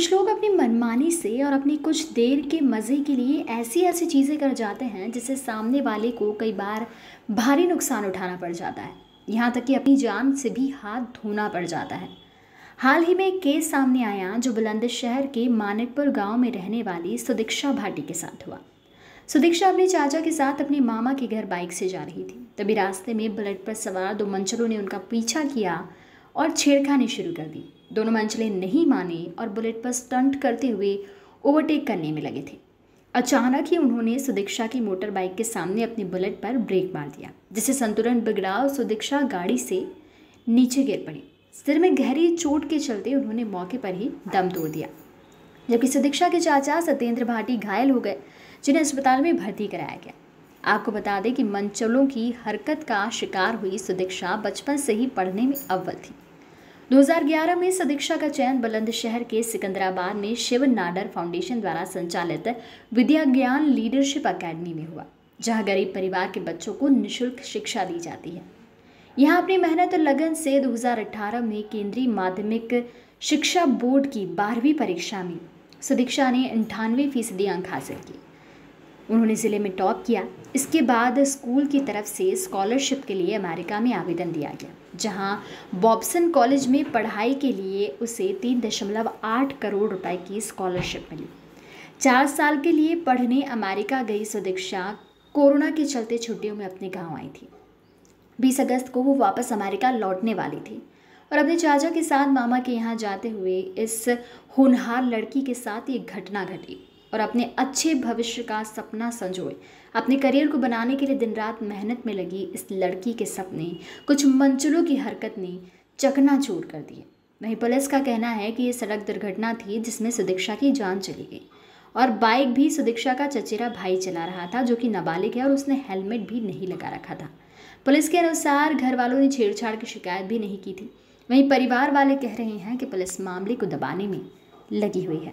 कुछ लोग अपनी मनमानी से और अपनी कुछ देर के मज़े के लिए ऐसी ऐसी चीज़ें कर जाते हैं जिससे सामने वाले को कई बार भारी नुकसान उठाना पड़ जाता है यहाँ तक कि अपनी जान से भी हाथ धोना पड़ जाता है हाल ही में एक केस सामने आया जो बुलंदशहर के मानिकपुर गांव में रहने वाली सुदीक्षा भाटी के साथ हुआ सुदीक्षा अपने चाचा के साथ अपने मामा के घर बाइक से जा रही थी तभी रास्ते में बुलेट पर सवार दो मंचलों ने उनका पीछा किया और छेड़खानी शुरू कर दी दोनों मंचले नहीं माने और बुलेट पर स्टंट करते हुए ओवरटेक करने में लगे थे अचानक ही उन्होंने सुदीक्षा की मोटर बाइक के सामने अपनी बुलेट पर ब्रेक मार दिया जिससे संतुलन बिगड़ा और सुदीक्षा गाड़ी से नीचे गिर पड़ी सिर में गहरी चोट के चलते उन्होंने मौके पर ही दम तोड़ दिया जबकि सुदीक्षा के चाचा सत्येंद्र भाटी घायल हो गए जिन्हें अस्पताल में भर्ती कराया गया आपको बता दें कि मंचलों की हरकत का शिकार हुई सुदीक्षा बचपन से ही पढ़ने में अव्वल थी 2011 में सदीक्षा का चयन बुलंदशहर के सिकंदराबाद में शिव नाडर फाउंडेशन द्वारा संचालित विद्या ज्ञान लीडरशिप अकेडमी में हुआ जहां गरीब परिवार के बच्चों को निशुल्क शिक्षा दी जाती है यहाँ अपनी मेहनत और लगन से 2018 में केंद्रीय माध्यमिक शिक्षा बोर्ड की बारहवीं परीक्षा में सदीक्षा ने अंठानवे फीसदी अंक हासिल किए उन्होंने ज़िले में टॉप किया इसके बाद स्कूल की तरफ से स्कॉलरशिप के लिए अमेरिका में आवेदन दिया गया जहां बॉब्सन कॉलेज में पढ़ाई के लिए उसे तीन दशमलव आठ करोड़ रुपए की स्कॉलरशिप मिली चार साल के लिए पढ़ने अमेरिका गई सुदीक्षा कोरोना के चलते छुट्टियों में अपने गांव आई थी बीस अगस्त को वो वापस अमेरिका लौटने वाली थी और अपने चाचा के साथ मामा के यहाँ जाते हुए इस होनहार लड़की के साथ ये घटना घटी और अपने अच्छे भविष्य का सपना संजोए अपने करियर को बनाने के लिए दिन रात मेहनत में लगी इस लड़की के सपने कुछ मंचलों की हरकत ने चकनाचूर कर दिए वहीं पुलिस का कहना है कि ये सड़क दुर्घटना थी जिसमें सुदीक्षा की जान चली गई और बाइक भी सुदीक्षा का चचेरा भाई चला रहा था जो कि नाबालिग है और उसने हेलमेट भी नहीं लगा रखा था पुलिस के अनुसार घर वालों ने छेड़छाड़ की शिकायत भी नहीं की थी वहीं परिवार वाले कह रहे हैं कि पुलिस मामले को दबाने में लगी हुई है